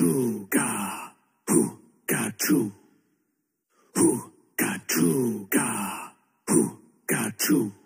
Huga, huga, choo. Huga, choo, ga, huga, choo.